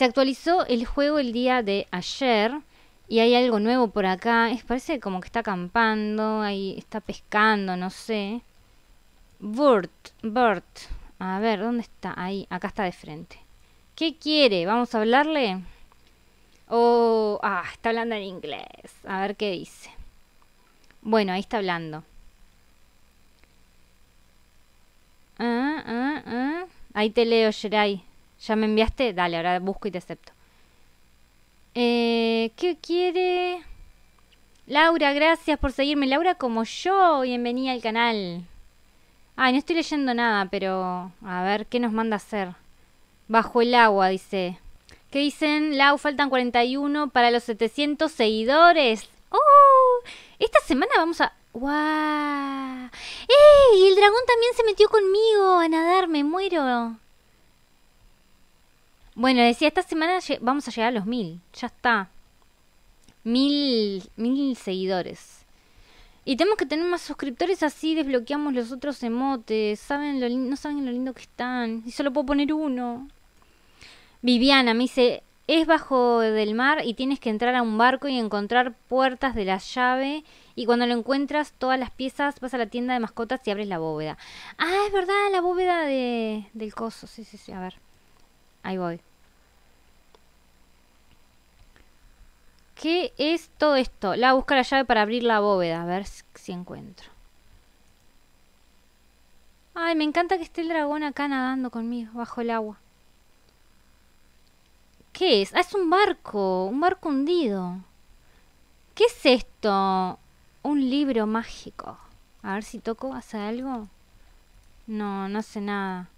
Se actualizó el juego el día de ayer y hay algo nuevo por acá. Es, parece como que está acampando, ahí está pescando, no sé. Burt, Burt. A ver, ¿dónde está? Ahí, acá está de frente. ¿Qué quiere? ¿Vamos a hablarle? Oh, ah, está hablando en inglés. A ver qué dice. Bueno, ahí está hablando. Ah, ah, ah. Ahí te leo, Sherai. Ya me enviaste, dale, ahora busco y te acepto. Eh, ¿Qué quiere? Laura, gracias por seguirme. Laura, como yo, bienvenida al canal. Ay, no estoy leyendo nada, pero a ver qué nos manda hacer. Bajo el agua, dice. ¿Qué dicen? Lau, faltan 41 para los 700 seguidores. ¡Oh! Esta semana vamos a... ¡Guau! ¡Wow! ¡Ey! El dragón también se metió conmigo a nadar, me muero. Bueno, decía, esta semana vamos a llegar a los mil. Ya está. Mil, mil seguidores. Y tenemos que tener más suscriptores así desbloqueamos los otros emotes. ¿Saben no saben lo lindo que están. Y solo puedo poner uno. Viviana me dice, es bajo del mar y tienes que entrar a un barco y encontrar puertas de la llave. Y cuando lo encuentras, todas las piezas, vas a la tienda de mascotas y abres la bóveda. Ah, es verdad, la bóveda del coso. Sí, sí, sí, a ver. Ahí voy. ¿Qué es todo esto? La busca la llave para abrir la bóveda. A ver si encuentro. Ay, me encanta que esté el dragón acá nadando conmigo, bajo el agua. ¿Qué es? Ah, es un barco. Un barco hundido. ¿Qué es esto? Un libro mágico. A ver si toco, ¿hace algo? No, no sé nada.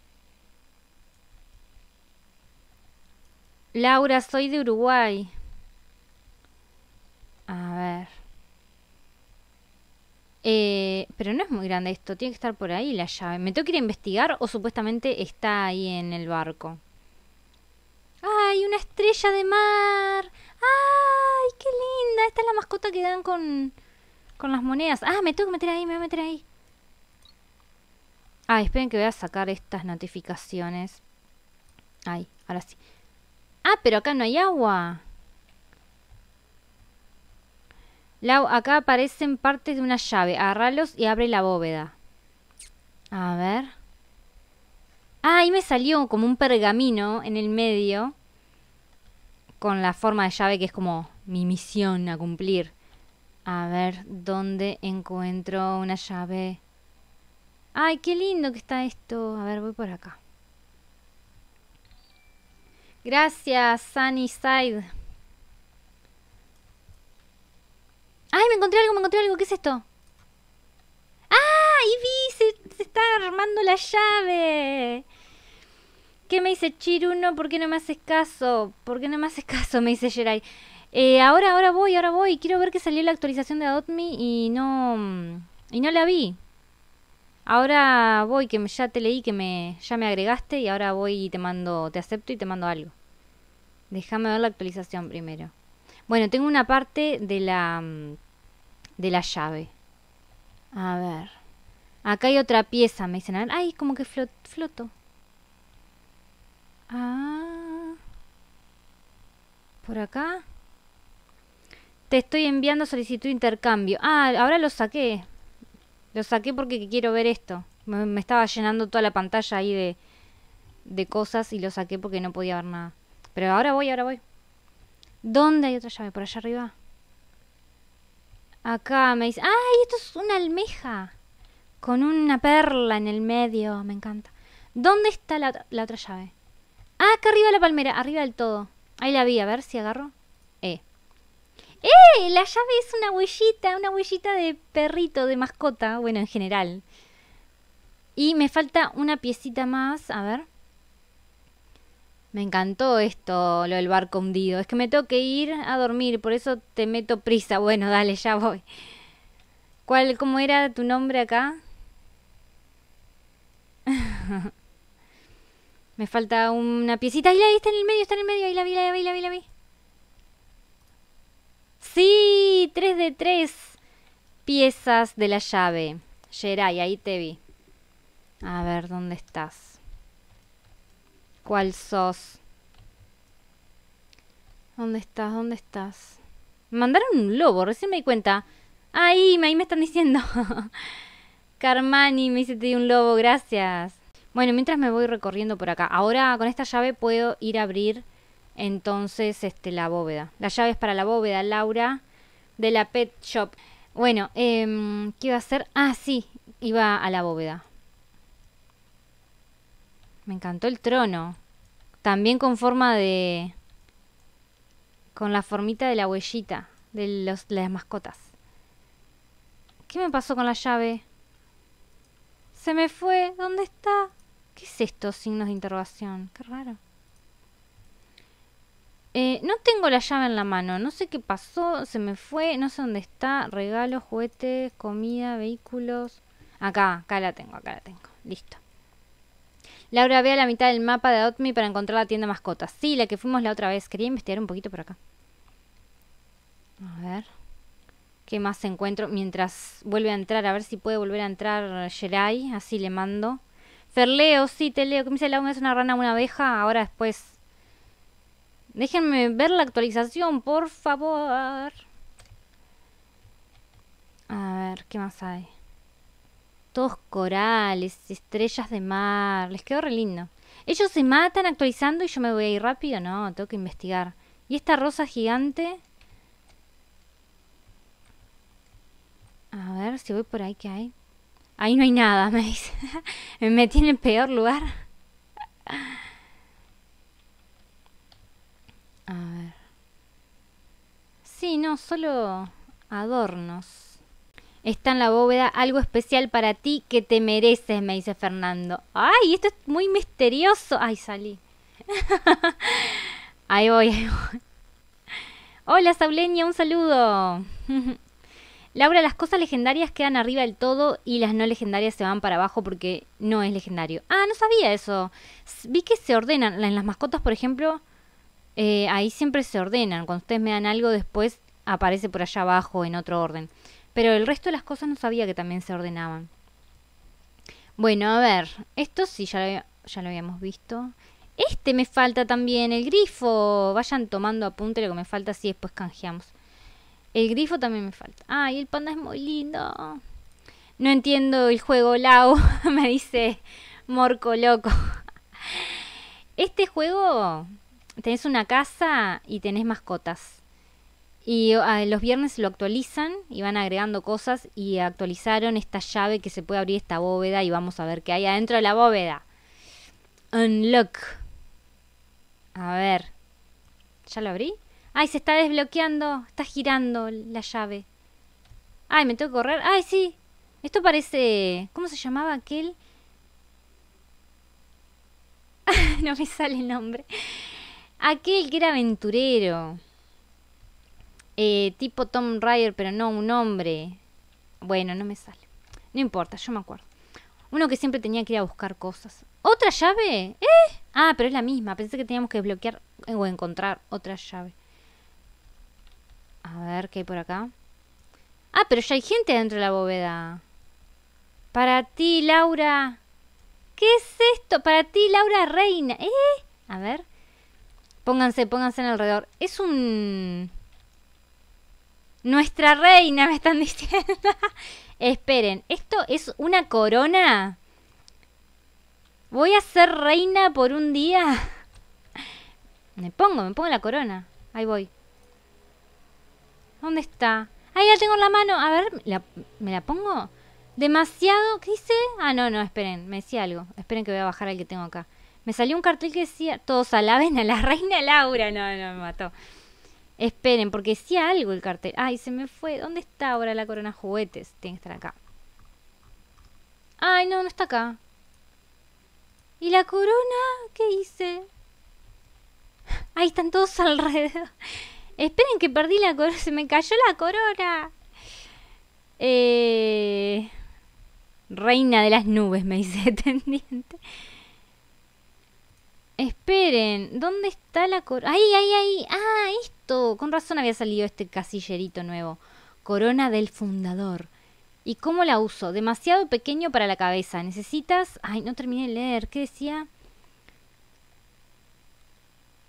Laura, soy de Uruguay. Eh, pero no es muy grande esto, tiene que estar por ahí la llave. ¿Me tengo que ir a investigar o supuestamente está ahí en el barco? ¡Ay, una estrella de mar! ¡Ay, qué linda! Esta es la mascota que dan con, con las monedas. ¡Ah, me tengo que meter ahí, me voy a meter ahí! Ah, esperen que voy a sacar estas notificaciones. Ay, ahora sí. ¡Ah, pero acá no hay agua! Lau, acá aparecen partes de una llave. Agarralos y abre la bóveda. A ver. Ah, ahí me salió como un pergamino en el medio. Con la forma de llave que es como mi misión a cumplir. A ver, ¿dónde encuentro una llave? Ay, qué lindo que está esto. A ver, voy por acá. Gracias, Sunny Side. ¡Ay, me encontré algo, me encontré algo! ¿Qué es esto? ¡Ah! ¡Y vi! Se, está armando la llave. ¿Qué me dice Chiruno? ¿Por qué no me haces caso? ¿Por qué no me haces caso? Me dice Jerai. Eh, ahora, ahora voy, ahora voy. Quiero ver que salió la actualización de Adopt y no. Y no la vi. Ahora voy, que ya te leí, que me, ya me agregaste y ahora voy y te mando, te acepto y te mando algo. Déjame ver la actualización primero. Bueno, tengo una parte de la, mm, de la llave. A ver. Acá hay otra pieza, me dicen. Ay, como que floto. Ah. Por acá. Te estoy enviando solicitud de intercambio. Ah, ahora lo saqué. Lo saqué porque quiero ver esto. Me, me estaba llenando toda la pantalla ahí de, de cosas y lo saqué porque no podía ver nada. Pero ahora voy, ahora voy. ¿Dónde hay otra llave? ¿Por allá arriba? Acá me dice... ¡Ay, esto es una almeja! Con una perla en el medio. Me encanta. ¿Dónde está la, otra llave? Ah, acá arriba de la palmera. Arriba del todo. Ahí la vi. A ver si agarro. Eh. ¡Eh! La llave es una huellita. Una huellita de perrito, de mascota. Bueno, en general. Y me falta una piecita más. A ver. Me encantó esto, lo del barco hundido. Es que me tengo que ir a dormir, por eso te meto prisa. Bueno, dale, ya voy. ¿Cuál, cómo era tu nombre acá? me falta una piecita. Ahí la vi, está en el medio, está en el medio. Ahí la vi, la vi, la vi, la vi. Sí, tres de tres piezas de la llave. y ahí te vi. A ver, ¿dónde estás? ¿Cuál sos. ¿Dónde estás? ¿Dónde estás? Me mandaron un lobo, recién me di cuenta. Ahí, ahí me están diciendo. Carmani me dice un lobo, gracias. Bueno, mientras me voy recorriendo por acá. Ahora con esta llave puedo ir a abrir entonces este, la bóveda. La llave es para la bóveda, Laura, de la Pet Shop. Bueno, em, ¿qué iba a hacer? Ah, sí, iba a la bóveda. Me encantó el trono. También con forma de... Con la formita de la huellita de los, las mascotas. ¿Qué me pasó con la llave? Se me fue. ¿Dónde está? ¿Qué es esto? Signos de interrogación. Qué raro. Eh, no tengo la llave en la mano. No sé qué pasó. Se me fue. No sé dónde está. Regalos, juguetes, comida, vehículos. Acá, acá la tengo, acá la tengo. Listo. Laura ve la mitad del mapa de Adopt para encontrar la tienda mascota. Sí, la que fuimos la otra vez. Quería investigar un poquito por acá. A ver. ¿Qué más encuentro? Mientras vuelve a entrar, a ver si puede volver a entrar Shirai. Así le mando. Ferleo, sí, te leo. ¿Qué me dice la Es una rana, una abeja. Ahora después. Déjenme ver la actualización, por favor. A ver, ¿qué más hay? todos corales, estrellas de mar, les quedó re lindo. Ellos se matan actualizando y yo me voy a ir rápido, no, tengo que investigar. Y esta rosa gigante... A ver si voy por ahí ¿Qué hay. Ahí no hay nada, me dice. me metí en el peor lugar. a ver. Sí, no, solo adornos. Está en la bóveda algo especial para ti que te mereces, me dice Fernando. ¡Ay, esto es muy misterioso! ¡Ay, salí! ahí voy, ahí voy. Hola, Sauleña, un saludo. Laura, las cosas legendarias quedan arriba del todo y las no legendarias se van para abajo porque no es legendario. Ah, no sabía eso. Vi que se ordenan. En las mascotas, por ejemplo, eh, ahí siempre se ordenan. Cuando ustedes me dan algo, después aparece por allá abajo en otro orden. Pero el resto de las cosas no sabía que también se ordenaban. Bueno, a ver, esto sí ya lo, habíamos visto. Este me falta también, el grifo. Vayan tomando apunte lo que me falta, así después canjeamos. El grifo también me falta. Ay, el panda es muy lindo. No entiendo el juego, Lau, me dice Morco Loco. Este juego tenés una casa y tenés mascotas. Y ah, los viernes lo actualizan y van agregando cosas y actualizaron esta llave que se puede abrir esta bóveda y vamos a ver qué hay adentro de la bóveda. Unlock. A ver. ¿Ya lo abrí? ¡Ay, se está desbloqueando! Está girando la llave. ¡Ay, me tengo que correr! ¡Ay, sí! Esto parece... ¿Cómo se llamaba aquel? no me sale el nombre. Aquel que era aventurero. Eh, tipo Tom Ryder, pero no un hombre. Bueno, no me sale. No importa, yo me acuerdo. Uno que siempre tenía que ir a buscar cosas. ¿Otra llave? ¿Eh? Ah, pero es la misma. Pensé que teníamos que desbloquear eh, o encontrar otra llave. A ver qué hay por acá. Ah, pero ya hay gente dentro de la bóveda. Para ti, Laura. ¿Qué es esto? Para ti, Laura Reina. ¿Eh? A ver. Pónganse, pónganse en alrededor. Es un... Nuestra reina, me están diciendo. Esperen, ¿esto es una corona? ¿Voy a ser reina por un día? Me pongo, me pongo la corona. Ahí voy. ¿Dónde está? Ahí ya tengo en la mano. A ver, ¿me la, pongo? Demasiado. ¿Qué hice? Ah, no, no, esperen. Me decía algo. Esperen que voy a bajar al que tengo acá. Me salió un cartel que decía, todos alaben a la reina Laura. No, no, me mató. Esperen, porque decía algo el cartel. Ay, se me fue. ¿Dónde está ahora la corona juguetes? Tiene que estar acá. Ay, no, no está acá. ¿Y la corona? ¿Qué hice? Ahí están todos alrededor. Esperen que perdí la corona. Se me cayó la corona. Eh, reina de las nubes, me dice tendiente. Esperen, ¿dónde está la corona? ¡Ahí, ¡Ay, ay, ay! ah esto! Con razón había salido este casillerito nuevo. Corona del fundador. ¿Y cómo la uso? Demasiado pequeño para la cabeza. Necesitas... Ay, no terminé de leer. ¿Qué decía?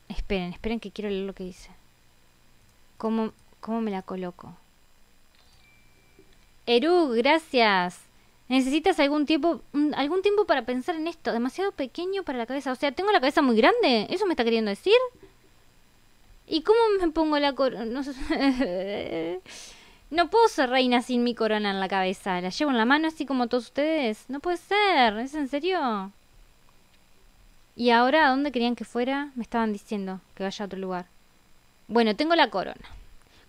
Esperen, esperen que quiero leer lo que dice. ¿Cómo, cómo me la coloco? Eru, gracias. Necesitas algún tiempo, algún tiempo para pensar en esto. Demasiado pequeño para la cabeza. O sea, tengo la cabeza muy grande. ¿Eso me está queriendo decir? ¿Y cómo me pongo la corona? No, puedo ser reina sin mi corona en la cabeza. La llevo en la mano así como todos ustedes. No puede ser. ¿Es en serio? ¿Y ahora a dónde querían que fuera? Me estaban diciendo que vaya a otro lugar. Bueno, tengo la corona.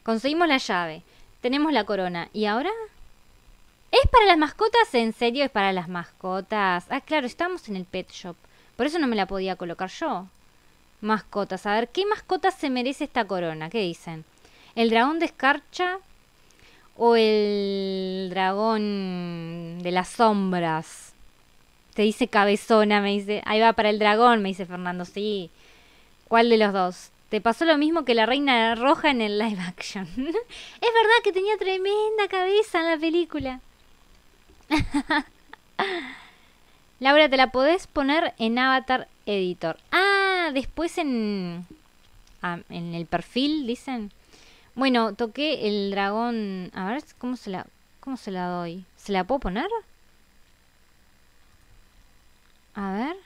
Conseguimos la llave. Tenemos la corona. ¿Y ahora? ¿Es para las mascotas? ¿En serio es para las mascotas? Ah, claro, estamos en el pet shop. Por eso no me la podía colocar yo. Mascotas. A ver, ¿qué mascotas se merece esta corona? ¿Qué dicen? ¿El dragón de escarcha? ¿O el dragón de las sombras? Te dice cabezona, me dice. Ahí va para el dragón, me dice Fernando. Sí. ¿Cuál de los dos? Te pasó lo mismo que la reina roja en el live action. es verdad que tenía tremenda cabeza en la película. Laura, te la podés poner en Avatar Editor. Ah, después en, ah, en el perfil, dicen. Bueno, toqué el dragón. A ver, ¿cómo se la, cómo se la doy? ¿Se la puedo poner? A ver.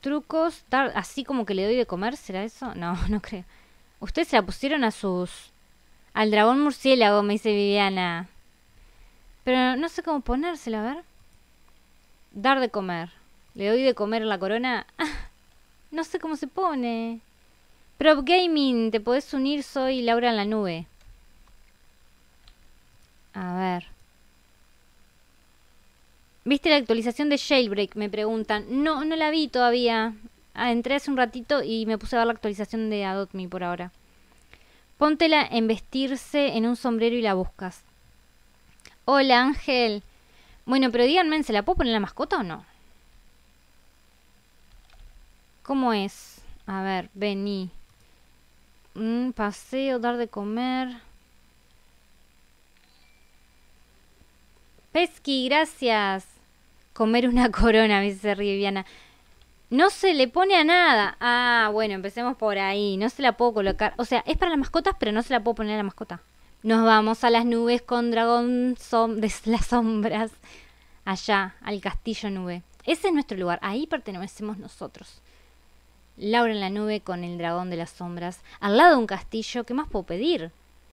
Trucos, así como que le doy de comer, ¿será eso? No, no creo. Ustedes se la pusieron a sus... Al dragón murciélago, me dice Viviana. Pero no sé cómo ponérsela, a ver. Dar de comer. Le doy de comer la corona. no sé cómo se pone. Prop Gaming, te podés unir, soy Laura en la nube. A ver. ¿Viste la actualización de Jailbreak? Me preguntan. No, no la vi todavía. Ah, entré hace un ratito y me puse a ver la actualización de Adopt Me por ahora. Póntela en vestirse en un sombrero y la buscas. Hola Ángel. Bueno, pero díganme, ¿se la puedo poner la mascota o no? ¿Cómo es? A ver, vení. Un mm, paseo, dar de comer. Pesky, gracias. Comer una corona, dice Riviana. No se le pone a nada. Ah, bueno, empecemos por ahí. No se la puedo colocar. O sea, es para las mascotas, pero no se la puedo poner a la mascota. Nos vamos a las nubes con dragón som de las sombras, allá, al castillo nube. Ese es nuestro lugar, ahí pertenecemos nosotros. Laura en la nube con el dragón de las sombras, al lado de un castillo, ¿qué más puedo pedir?